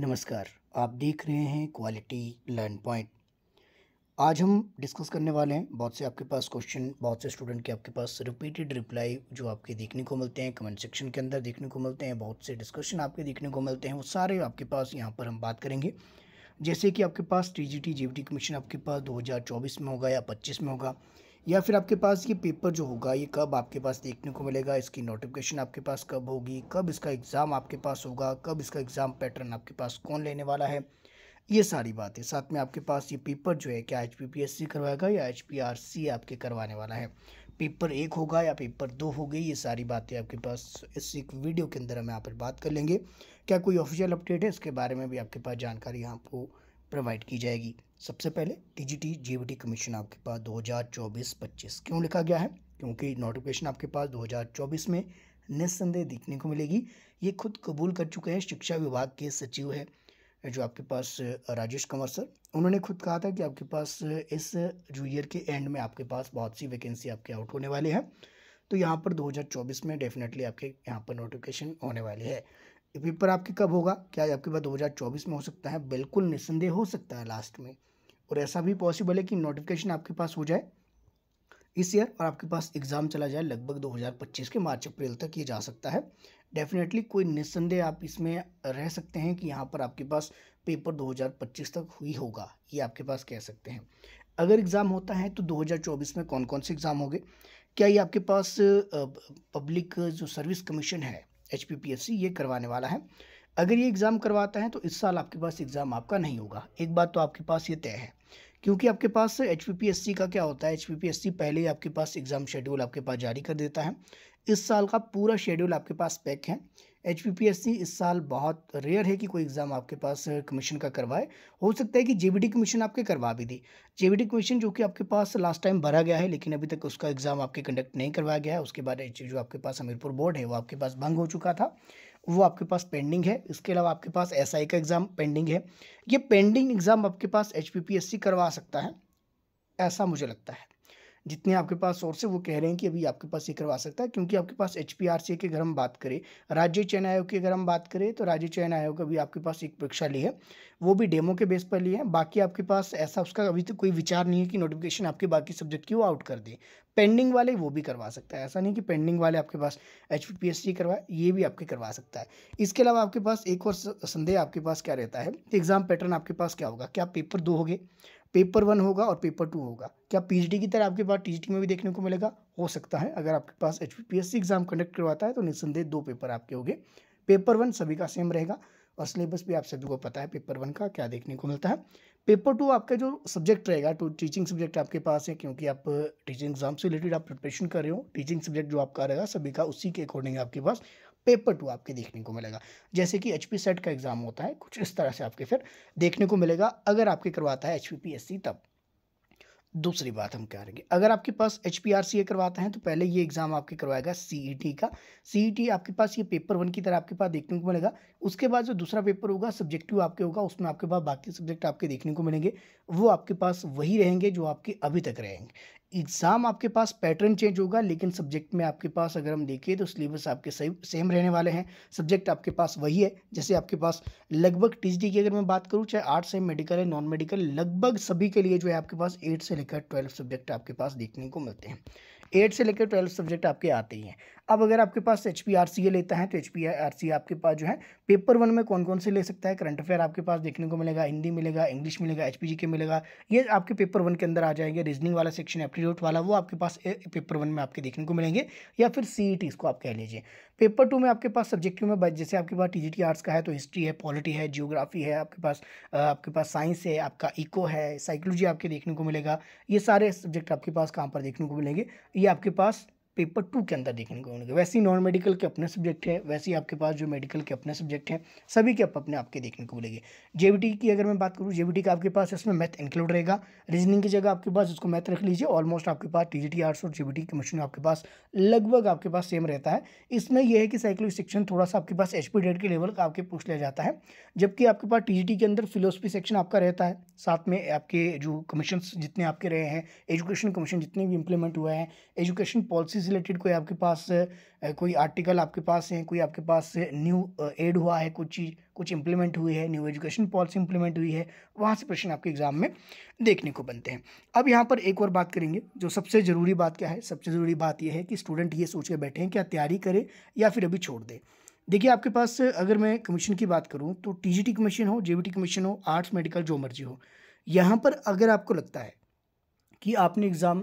नमस्कार आप देख रहे हैं क्वालिटी लर्न पॉइंट आज हम डिस्कस करने वाले हैं बहुत से आपके पास क्वेश्चन बहुत से स्टूडेंट के आपके पास रिपीटेड रिप्लाई जो आपके देखने को मिलते हैं कमेंट सेक्शन के अंदर देखने को मिलते हैं बहुत से डिस्कशन आपके देखने को मिलते हैं वो सारे आपके पास यहाँ पर हम बात करेंगे जैसे कि आपके पास T G T G commission आपके पास 2024 में होगा या पच्चीस में होगा या फिर आपके पास ये पेपर जो होगा ये कब आपके पास देखने को मिलेगा इसकी नोटिफिकेशन आपके पास कब होगी कब इसका एग्ज़ाम आपके पास होगा कब इसका एग्ज़ाम पैटर्न आपके पास कौन लेने वाला है ये सारी बातें साथ में आपके पास ये पेपर जो है क्या H P P S C करवाएगा या एच पी आर सी आपके करवाने वाला है पेपर एक होगा या पेपर दो हो गई ये सारी बातें आपके पास इस एक वीडियो के अंदर हम यहाँ पर बात कर लेंगे क्या कोई ऑफिशियल अपडेट है इसके बारे में भी आपके पास जानकारी यहाँ आपको प्रोवाइड की जाएगी सबसे पहले टीजीटी जीबीटी कमीशन आपके पास 2024-25 क्यों लिखा गया है क्योंकि नोटिफिकेशन आपके पास 2024 में निस्संदेह देखने को मिलेगी ये खुद कबूल कर चुके हैं शिक्षा विभाग के सचिव है जो आपके पास राजेश कंवर सर उन्होंने खुद कहा था कि आपके पास इस जो ईयर के एंड में आपके पास बहुत सी वैकेंसी आपके आउट होने वाली है तो यहाँ पर 2024 में डेफिनेटली आपके यहाँ पर नोटिफिकेशन होने वाले है ये पेपर आपके कब होगा क्या आपके पास चौबीस में हो सकता है बिल्कुल निस्संदेह हो सकता है लास्ट में और ऐसा भी पॉसिबल है कि नोटिफिकेशन आपके पास हो जाए इस ईयर और आपके पास एग्ज़ाम चला जाए लगभग 2025 के मार्च अप्रैल तक ये जा सकता है डेफिनेटली कोई निस्संदेह आप इसमें रह सकते हैं कि यहाँ पर आपके पास पेपर 2025 तक हुई होगा ये आपके पास कह सकते हैं अगर एग्ज़ाम होता है तो 2024 में कौन कौन से एग्ज़ाम होंगे क्या ये आपके पास पब्लिक जो सर्विस कमीशन है एच ये करवाने वाला है अगर ये एग्ज़ाम करवाता है तो इस साल आपके पास एग्ज़ाम आपका नहीं होगा एक बात तो आपके पास ये तय है क्योंकि आपके पास एच का क्या होता है एच पहले ही आपके पास एग्ज़ाम शेड्यूल आपके पास जारी कर देता है इस साल का पूरा शेड्यूल आपके पास पैक है एच इस साल बहुत रेयर है कि कोई एग्ज़ाम आपके पास कमीशन का करवाए हो सकता है कि जे कमीशन आपके करवा भी दी जे कमीशन जो कि आपके पास लास्ट टाइम भरा गया है लेकिन अभी तक उसका एग्ज़ाम आपके कंडक्ट नहीं करवाया गया है उसके बाद जो आपके पास हमीरपुर बोर्ड है वो आपके पास भंग हो चुका था वो आपके पास पेंडिंग है इसके अलावा आपके पास एस SI का एग्ज़ाम पेंडिंग है ये पेंडिंग एग्ज़ाम आपके पास एच करवा सकता है ऐसा मुझे लगता है जितने आपके पास सोर्स है वो कह रहे हैं कि अभी आपके पास ये करवा सकता है क्योंकि आपके पास एच पी की अगर हम बात करें राज्य चयन आयोग की अगर हम बात करें तो राज्य चयन आयोग अभी आपके पास एक परीक्षा ली है वो भी डेमो के बेस पर ली है बाकी आपके पास ऐसा उसका अभी तक तो कोई विचार नहीं है कि नोटिफिकेशन आपके बाकी सब्जेक्ट की वो आउट कर दे पेंडिंग वाले वो भी करवा सकता है ऐसा नहीं कि पेंडिंग वाले आपके पास एच पी एस सी करवाए ये भी आपके करवा सकता है इसके अलावा आपके पास एक और संदेह आपके पास क्या रहता है एग्ज़ाम पैटर्न आपके पास क्या होगा क्या पेपर दो गए पेपर वन होगा और पेपर टू होगा क्या पीएचडी की तरह आपके पास टीजीटी में भी देखने को मिलेगा हो सकता है अगर आपके पास एच एग्ज़ाम कंडक्ट करवाता है तो निस्संदेह दो पेपर आपके होंगे पेपर वन सभी का सेम रहेगा और सिलेबस भी आप सभी को पता है पेपर वन का क्या देखने को मिलता है पेपर टू आपका जो सब्जेक्ट रहेगा टू टीचिंग सब्जेक्ट आपके पास है क्योंकि आप टीचिंग एग्जाम से रिलेटेड आप प्रिपरेशन कर रहे हो टीचिंग सब्जेक्ट जो आपका रहेगा सभी का उसी के अकॉर्डिंग आपके पास पेपर टू आपके देखने को मिलेगा जैसे कि एच पी सेट का एग्ज़ाम होता है कुछ इस तरह से आपके फिर देखने को मिलेगा अगर आपके करवाता है H P P S C तब दूसरी बात हम करेंगे अगर आपके पास H P R C A करवाता है तो पहले ये एग्ज़ाम आपके करवाएगा सी ई टी का सी ई टी आपके पास ये पेपर वन की तरह आपके पास देखने को मिलेगा उसके बाद जो दूसरा पेपर होगा सब्जेक्टिव आपके होगा उसमें आपके पास बाकी सब्जेक्ट आपके देखने को मिलेंगे वो आपके पास वही रहेंगे जो आपके अभी तक रहेंगे एग्ज़ाम आपके पास पैटर्न चेंज होगा लेकिन सब्जेक्ट में आपके पास अगर हम देखें तो सिलेबस आपके सही सेम रहने वाले हैं सब्जेक्ट आपके पास वही है जैसे आपके पास लगभग टी की अगर मैं बात करूँ चाहे आर्ट्स है मेडिकल है नॉन मेडिकल लगभग सभी के लिए जो है आपके पास एट से लेकर ट्वेल्व सब्जेक्ट आपके पास देखने को मिलते हैं एट से लेकर ट्वेल्व सब्जेक्ट आपके आते ही हैं अब अगर आपके पास एच पी लेता है तो एच पी आपके पास जो है पेपर वन में कौन कौन से ले सकता है करंट अफेयर आपके पास देखने को मिलेगा हिंदी मिलेगा इंग्लिश मिलेगा एच पी के मिलेगा ये आपके पेपर वन के अंदर आ जाएंगे रीजनिंग वाला सेक्शन एप्टीट्यूट वाला वो आपके पास पेपर वन में आपके देखने को मिलेंगे या फिर सी इसको e आप कह लीजिए पेपर टू में आपके पास सब्जेक्टिव में जैसे आपके पास टी आर्ट्स का है तो हिस्ट्री है पॉलिटी है जियोग्राफी है आपके पास आपके पास साइंस है आपका इको है साइकोलॉजी आपके देखने को मिलेगा ये सारे सब्जेक्ट आपके पास कहाँ पर देखने को मिलेंगे ये आपके पास पेपर टू के अंदर देखने को मिलेंगे वैसे ही नॉन मेडिकल के अपने सब्जेक्ट है वैसे ही आपके पास जो मेडिकल के अपने सब्जेक्ट हैं सभी के आप अपने आपके देखने को मिलेंगे जेबीटी की अगर मैं बात करूँ जेबीटी का आपके पास इसमें मैथ इंक्लूड रहेगा रीजनिंग की जगह आपके पास उसको मैथ रख लीजिए ऑलमोस्ट आपके पास टी जी आर्ट्स और जेबीटी की मशीन आपके पास लगभग आपके पास सेम रहता है इसमें यह है कि साइकिलो सेक्शन थोड़ा सा आपके पास एच पी के लेवल का आपके पूछ लिया जाता है जबकि आपके पास टी के अंदर फिलोसफी सेक्शन आपका रहता है साथ में आपके जो कमीशन जितने आपके रहे हैं एजुकेशन कमीशन जितने भी इंप्लीमेंट हुए हैं एजुकेशन पॉलिसीज से रिलेटेड कोई आपके पास कोई आर्टिकल आपके पास है कोई आपके पास न्यू एड हुआ है कुछ चीज़ कुछ इंप्लीमेंट हुई है न्यू एजुकेशन पॉलिसी इंप्लीमेंट हुई है वहाँ से प्रश्न आपके एग्जाम में देखने को बनते हैं अब यहाँ पर एक और बात करेंगे जो सबसे ज़रूरी बात क्या है सबसे ज़रूरी बात यह है कि स्टूडेंट ये सोच के बैठे हैं क्या तैयारी करें या फिर अभी छोड़ दें देखिए आपके पास अगर मैं कमीशन की बात करूँ तो टी कमीशन हो जे कमीशन हो आर्ट्स मेडिकल जो मर्जी हो यहाँ पर अगर आपको लगता है कि आपने एग्ज़ाम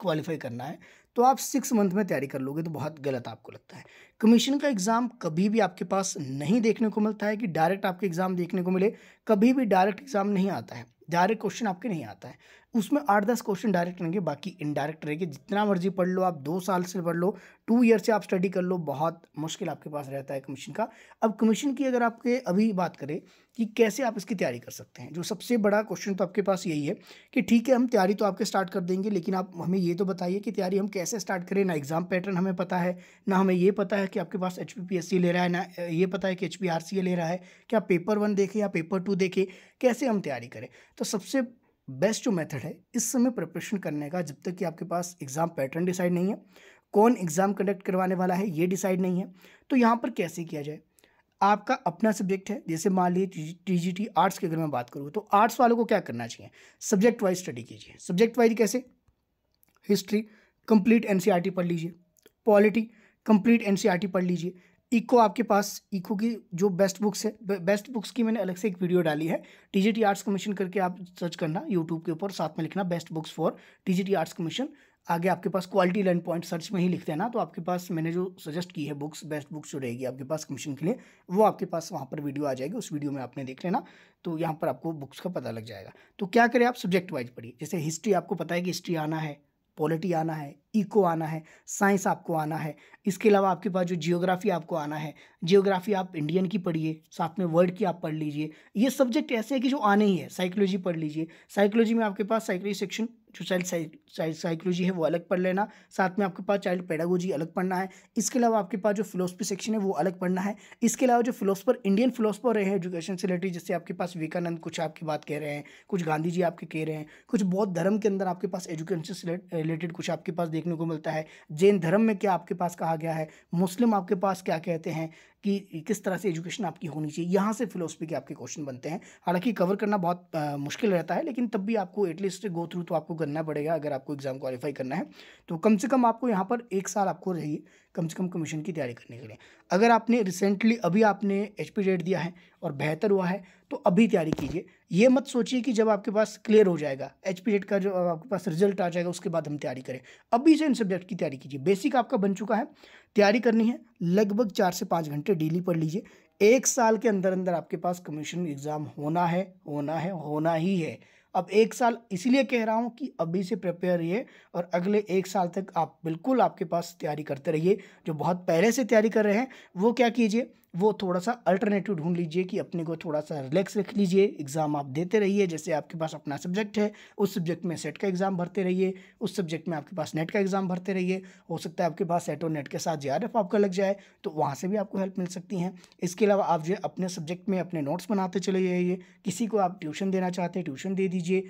क्वालिफाई करना है तो आप सिक्स मंथ में तैयारी कर लोगे तो बहुत गलत आपको लगता है कमीशन का एग्ज़ाम कभी भी आपके पास नहीं देखने को मिलता है कि डायरेक्ट आपके एग्ज़ाम देखने को मिले कभी भी डायरेक्ट एग्ज़ाम नहीं आता है डायरेक्ट क्वेश्चन आपके नहीं आता है उसमें आठ दस क्वेश्चन डायरेक्ट रहेंगे बाकी इनडायरेक्ट रहेंगे जितना मर्जी पढ़ लो आप दो साल से पढ़ लो टू ईयर से आप स्टडी कर लो बहुत मुश्किल आपके पास रहता है कमीशन का अब कमीशन की अगर आपके अभी बात करें कि कैसे आप इसकी तैयारी कर सकते हैं जो सबसे बड़ा क्वेश्चन तो आपके पास यही है कि ठीक है हम तैयारी तो आपके स्टार्ट कर देंगे लेकिन आप हमें ये तो बताइए कि तैयारी हम कैसे स्टार्ट करें ना एग्ज़ाम पैटर्न हमें पता है ना हमें ये पता है कि आपके पास एच ले रहा है ना ये पता है कि एच ले रहा है क्या पेपर वन देखें या पेपर टू देखें कैसे हम तैयारी करें तो सबसे बेस्ट जो मेथड है इस समय प्रिपरेशन करने का जब तक कि आपके पास एग्ज़ाम पैटर्न डिसाइड नहीं है कौन एग्ज़ाम कंडक्ट करवाने वाला है ये डिसाइड नहीं है तो यहाँ पर कैसे किया जाए आपका अपना सब्जेक्ट है जैसे मान लीजिए टी जी टी आर्ट्स की अगर मैं बात करूँ तो आर्ट्स वालों को क्या करना चाहिए सब्जेक्ट वाइज स्टडी कीजिए सब्जेक्ट वाइज कैसे हिस्ट्री कंप्लीट एन पढ़ लीजिए पॉलिटी कंप्लीट एन पढ़ लीजिए इको आपके पास इको की जो बेस्ट बुक्स है बेस्ट बुक्स की मैंने अलग से एक वीडियो डाली है टीजीटी आर्ट्स कमीशन करके आप सर्च करना यूट्यूब के ऊपर साथ में लिखना best books for TGT arts commission आगे आपके पास क्वालिटी लर्न पॉइंट सर्च में ही लिखते हैं ना तो आपके पास मैंने जो सजेस्ट की है बुक्स बेस्ट बुक्स जो रहेगी आपके पास कमीशन के लिए वो आपके पास वहाँ पर वीडियो आ जाएगी उस वीडियो में आपने देख लेना तो यहाँ पर आपको बुक्स का पता लग जाएगा तो क्या करें आप सब्जेक्ट वाइज पढ़िए जैसे हिस्ट्री आपको पता है कि हिस्ट्री आना है पॉलिटी आना है इको आना है साइंस आपको आना है इसके अलावा आपके पास जो जियोग्राफी आपको आना है जियोग्राफी आप इंडियन की पढ़िए साथ में वर्ल्ड की आप पढ़ लीजिए ये सब्जेक्ट ऐसे है कि जो आने ही है साइकोलॉजी पढ़ लीजिए साइकोलॉजी में आपके पास साइकोलॉजी सेक्शन जो चाइल्ड चाइल्ड साइकोलॉजी है वो अलग पढ़ लेना साथ में आपके पास चाइल्ड पेडागोजी अलग पढ़ना है इसके अलावा आपके पास जो फिलोसफी सेक्शन है वो अलग पढ़ना है इसके अलावा जो फिलोसफर इंडियन फिलोसफर रहे हैं एजुकेशन से रिलेटेड जैसे आपके पास विवेकानंद कुछ आपकी बात कह रहे हैं कुछ गांधी जी आपके कह रहे हैं कुछ बौद्ध धर्म के अंदर आपके पास एजुकेशन से रिलेटेड कुछ आपके पास देखने को मिलता है जैन धर्म में क्या आपके पास कहा गया है मुस्लिम आपके पास क्या कहते हैं कि किस तरह से एजुकेशन आपकी होनी चाहिए यहाँ से फिलोसफी के आपके क्वेश्चन बनते हैं हालांकि कवर करना बहुत आ, मुश्किल रहता है लेकिन तब भी आपको एटलीस्ट गो थ्रू तो आपको करना पड़ेगा अगर आपको एग्ज़ाम क्वालिफाई करना है तो कम से कम आपको यहाँ पर एक साल आपको रहिए कम से कम कमीशन की तैयारी करने के लिए अगर आपने रिसेंटली अभी आपने एच पी रेट दिया है और बेहतर हुआ है तो अभी तैयारी कीजिए ये मत सोचिए कि जब आपके पास क्लियर हो जाएगा एच पी रेट का जो आपके पास रिजल्ट आ जाएगा उसके बाद हम तैयारी करें अभी से इन सब्जेक्ट की तैयारी कीजिए बेसिक आपका बन चुका है तैयारी करनी है लगभग चार से पाँच घंटे डेली पढ़ लीजिए एक साल के अंदर अंदर आपके पास कमीशन एग्ज़ाम होना है होना है होना ही है अब एक साल इसीलिए कह रहा हूँ कि अभी से प्रिपेयर रहिए और अगले एक साल तक आप बिल्कुल आपके पास तैयारी करते रहिए जो बहुत पहले से तैयारी कर रहे हैं वो क्या कीजिए वो थोड़ा सा अल्टरनेटिव ढूंढ लीजिए कि अपने को थोड़ा सा रिलैक्स रख लीजिए एग्ज़ाम आप देते रहिए जैसे आपके पास अपना सब्जेक्ट है उस सब्जेक्ट में सेट का एग्ज़ाम भरते रहिए उस सब्जेक्ट में आपके पास नेट का एग्ज़ाम भरते रहिए हो सकता है आपके पास सेट और नेट के साथ जे आपका लग जाए तो वहाँ से भी आपको हेल्प मिल सकती है इसके अलावा आप जो है अपने सब्जेक्ट में अपने नोट्स बनाते चले जाइए किसी को आप ट्यूशन देना चाहते हैं ट्यूशन दे दीजिए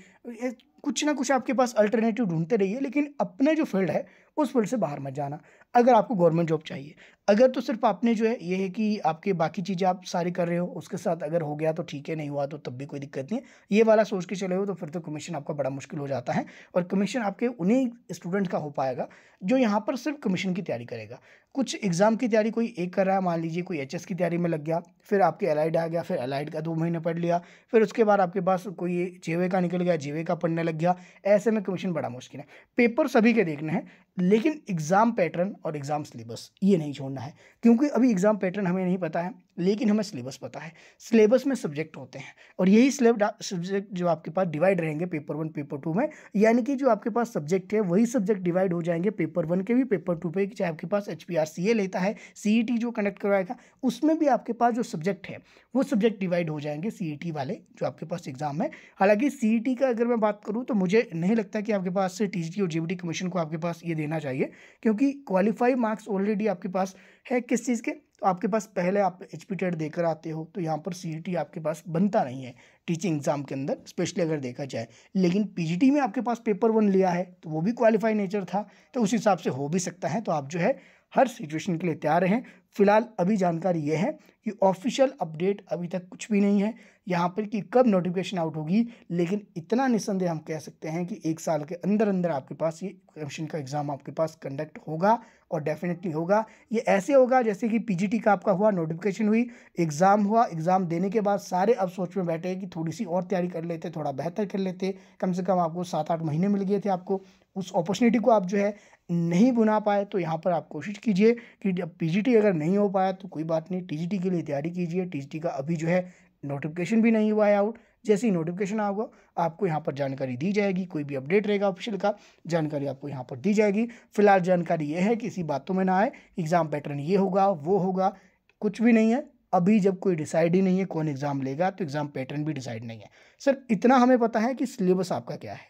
कुछ ना कुछ आपके पास अल्टरनेटिव ढूंढते रहिए लेकिन अपने जो फील्ड है उस फील्ड से बाहर मत जाना अगर आपको गवर्नमेंट जॉब चाहिए अगर तो सिर्फ आपने जो है ये है कि आपके बाकी चीज़ें आप सारी कर रहे हो उसके साथ अगर हो गया तो ठीक है नहीं हुआ तो तब भी कोई दिक्कत नहीं है ये वाला सोच के चले हो तो फिर तो कमीशन आपका बड़ा मुश्किल हो जाता है और कमीशन आपके उन्हीं स्टूडेंट का हो पाएगा जो यहाँ पर सिर्फ कमीशन की तैयारी करेगा कुछ एग्ज़ाम की तैयारी कोई एक कर रहा है मान लीजिए कोई एच की तैयारी में लग गया फिर आपके एलाइड आ गया फिर एलाइड का दो महीने पढ़ लिया फिर उसके बाद आपके पास कोई जेवे का निकल गया जेवे का पढ़ने लग गया ऐसे में कमीशन बड़ा मुश्किल है पेपर सभी के देखने हैं लेकिन एग्ज़ाम पैटर्न और एग्ज़ाम सिलेबस ये नहीं छोड़ना है क्योंकि अभी एग्ज़ाम पैटर्न हमें नहीं पता है लेकिन हमें सिलेबस पता है सिलेबस में सब्जेक्ट होते हैं और यही सब्जेक्ट जो आपके पास डिवाइड रहेंगे पेपर वन पेपर टू में यानी कि जो आपके पास सब्जेक्ट है वही सब्जेक्ट डिवाइड हो जाएंगे पेपर वन के भी पेपर टू पे चाहे आपके पास एच पी लेता है सी e जो कंडक्ट करवाएगा उसमें भी आपके पास जो सब्जेक्ट है वो सब्जेक्ट डिवाइड हो जाएंगे सी e वाले जो आपके पास एग्ज़ाम है हालांकि सी e का अगर मैं बात करूँ करूँ तो मुझे नहीं लगता कि आपके पास टी जी और जी कमीशन को आपके पास ये देना चाहिए क्योंकि क्वालिफाई मार्क्स ऑलरेडी आपके पास है किस चीज़ के तो आपके पास पहले आप एच पी टेट देकर आते हो तो यहाँ पर सी टी आपके पास बनता नहीं है टीचिंग एग्ज़ाम के अंदर स्पेशली अगर देखा जाए लेकिन पी जी टी में आपके पास पेपर वन लिया है तो वो भी क्वालिफाई नेचर था तो उस हिसाब से हो भी सकता है तो आप जो है हर सिचुएशन के लिए तैयार रहें फिलहाल अभी जानकारी ये है कि ऑफिशियल अपडेट अभी तक कुछ भी नहीं है यहाँ पर कि कब नोटिफिकेशन आउट होगी लेकिन इतना निसंदेह हम कह सकते हैं कि एक साल के अंदर अंदर आपके पास ये कमीशन का एग्ज़ाम आपके पास कंडक्ट होगा और डेफिनेटली होगा ये ऐसे होगा जैसे कि पीजीटी का आपका हुआ नोटिफिकेशन हुई एग्ज़ाम हुआ एग्ज़ाम देने के बाद सारे अब सोच में बैठे कि थोड़ी सी और तैयारी कर लेते थोड़ा बेहतर कर लेते कम से कम आपको सात आठ महीने मिल गए थे आपको उस अपॉर्चुनिटी को आप जो है नहीं बुना पाए तो यहाँ पर आप कोशिश कीजिए कि पीजीटी अगर नहीं हो पाया तो कोई बात नहीं टीजीटी के लिए तैयारी कीजिए टीजीटी का अभी जो है नोटिफिकेशन भी नहीं हुआ है आउट जैसे ही नोटिफिकेशन आएगा आपको यहाँ पर जानकारी दी जाएगी कोई भी अपडेट रहेगा ऑफिशियल का जानकारी आपको यहाँ पर दी जाएगी फिलहाल जानकारी ये है किसी बातों में ना आए एग्ज़ाम पैटर्न ये होगा वो होगा कुछ भी नहीं है अभी जब कोई डिसाइड ही नहीं है कौन एग्ज़ाम लेगा तो एग्ज़ाम पैटर्न भी डिसाइड नहीं है सर इतना हमें पता है कि सिलेबस आपका क्या है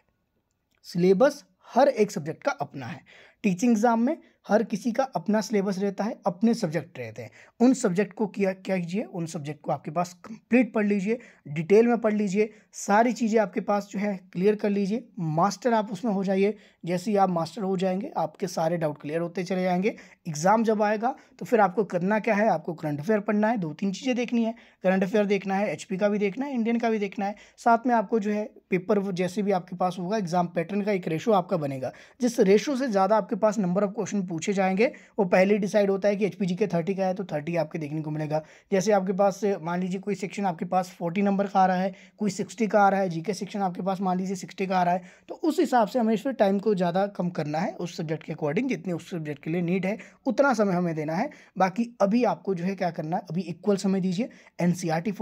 सिलेबस हर एक सब्जेक्ट का अपना है टीचिंग एग्ज़ाम में हर किसी का अपना सिलेबस रहता है अपने सब्जेक्ट रहते हैं उन सब्जेक्ट को किया क्या कीजिए उन सब्जेक्ट को आपके पास कंप्लीट पढ़ लीजिए डिटेल में पढ़ लीजिए सारी चीज़ें आपके पास जो है क्लियर कर लीजिए मास्टर आप उसमें हो जाइए जैसे ही आप मास्टर हो जाएंगे आपके सारे डाउट क्लियर होते चले जाएंगे एग्ज़ाम जब आएगा तो फिर आपको करना क्या है आपको करंट अफेयर पढ़ना है दो तीन चीज़ें देखनी है करंट अफेयर देखना है एच का भी देखना है इंडियन का भी देखना है साथ में आपको जो है पेपर जैसे भी आपके पास होगा एग्ज़ाम पैटर्न का एक रेशो आपका बनेगा जिस रेशो से ज़्यादा आपके पास नंबर ऑफ क्वेश्चन पूछे जाएंगे वो पहले डिसाइड होता है कि एच के थर्टी का है तो थर्टी आपके देखने को मिलेगा जैसे आपके पास मान लीजिए कोई सेक्शन आपके पास फोर्टी नंबर का आ रहा है कोई सिक्सटी का आ रहा है जीके सेक्शन आपके पास मान लीजिए सिक्सटी का आ रहा है तो उस हिसाब से हमें इस टाइम को ज़्यादा कम करना है उस सब्जेक्ट के अकॉर्डिंग जितने उस सब्जेक्ट के लिए नीड है उतना समय हमें देना है बाकी अभी आपको जो है क्या करना है अभी इक्वल समय दीजिए एन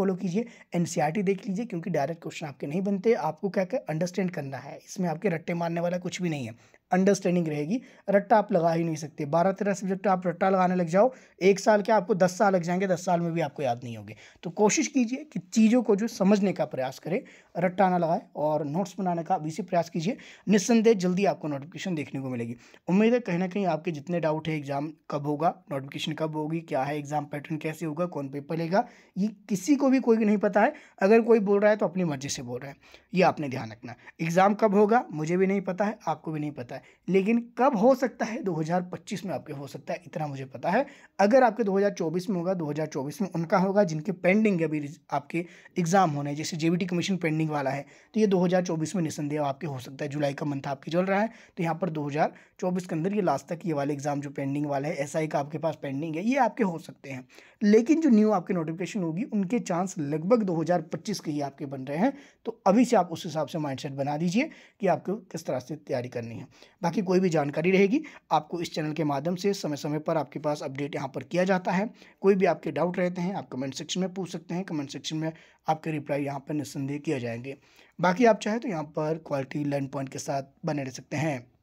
फॉलो e कीजिए एन e देख लीजिए क्योंकि डायरेक्ट क्वेश्चन आपके नहीं बनते आपको क्या क्या अंडरस्टैंड करना है इसमें आपके रट्टे मारने वाला कुछ भी नहीं है अंडरस्टैंडिंग रहेगी रट्टा आप लगा ही नहीं सकते बारह तेरह सब्जेक्ट आप रट्टा लगाने लग जाओ एक साल के आपको दस साल लग जाएंगे दस साल में भी आपको याद नहीं होंगे तो कोशिश कीजिए कि चीज़ों को जो समझने का प्रयास करें रट्टा ना लगाए और नोट्स बनाने का भी इसी प्रयास कीजिए निस्संदेह जल्दी आपको नोटिफिकेशन देखने को मिलेगी उम्मीद है कहीं ना कहीं आपके जितने डाउट है एग्ज़ाम कब होगा नोटिफिकेशन कब होगी क्या है एग्ज़ाम पैटर्न कैसे होगा कौन पेपर लेगा ये किसी को भी कोई नहीं पता है अगर कोई बोल रहा है तो अपनी मर्ज़ी से बोल रहा है ये आपने ध्यान रखना एग्ज़ाम कब होगा मुझे भी नहीं पता है आपको भी नहीं पता सकता है लेकिन कब हो सकता है 2025 में आपके हो सकता है इतना मुझे पता है अगर आपके 2024 में होगा 2024 में उनका होगा जिनके पेंडिंग अभी आपके एग्ज़ाम होने हैं जैसे जेबीटी कमीशन पेंडिंग वाला है तो ये 2024 में निसंदेह आपके हो सकता है जुलाई का मंथ आपके चल रहा है तो यहाँ पर दो के अंदर ये लास्ट तक ये वाले एग्ज़ाम जो पेंडिंग वाला है एसआई का आपके पास पेंडिंग है ये आपके हो सकते हैं लेकिन जो न्यू आपके नोटिफिकेशन होगी उनके चांस लगभग दो के ही आपके बन रहे हैं तो अभी से आप उस हिसाब से माइंड बना दीजिए कि आपको किस तरह से तैयारी करनी है बाकी कोई भी जानकारी रहेगी आपको इस चैनल के माध्यम से समय समय पर आपके पास अपडेट यहाँ पर किया जाता है कोई भी आपके डाउट रहते हैं आप कमेंट सेक्शन में पूछ सकते हैं कमेंट सेक्शन में आपके रिप्लाई यहाँ पर निस्संदेह किया जाएंगे बाकी आप चाहें तो यहाँ पर क्वालिटी लर्न पॉइंट के साथ बने रह सकते हैं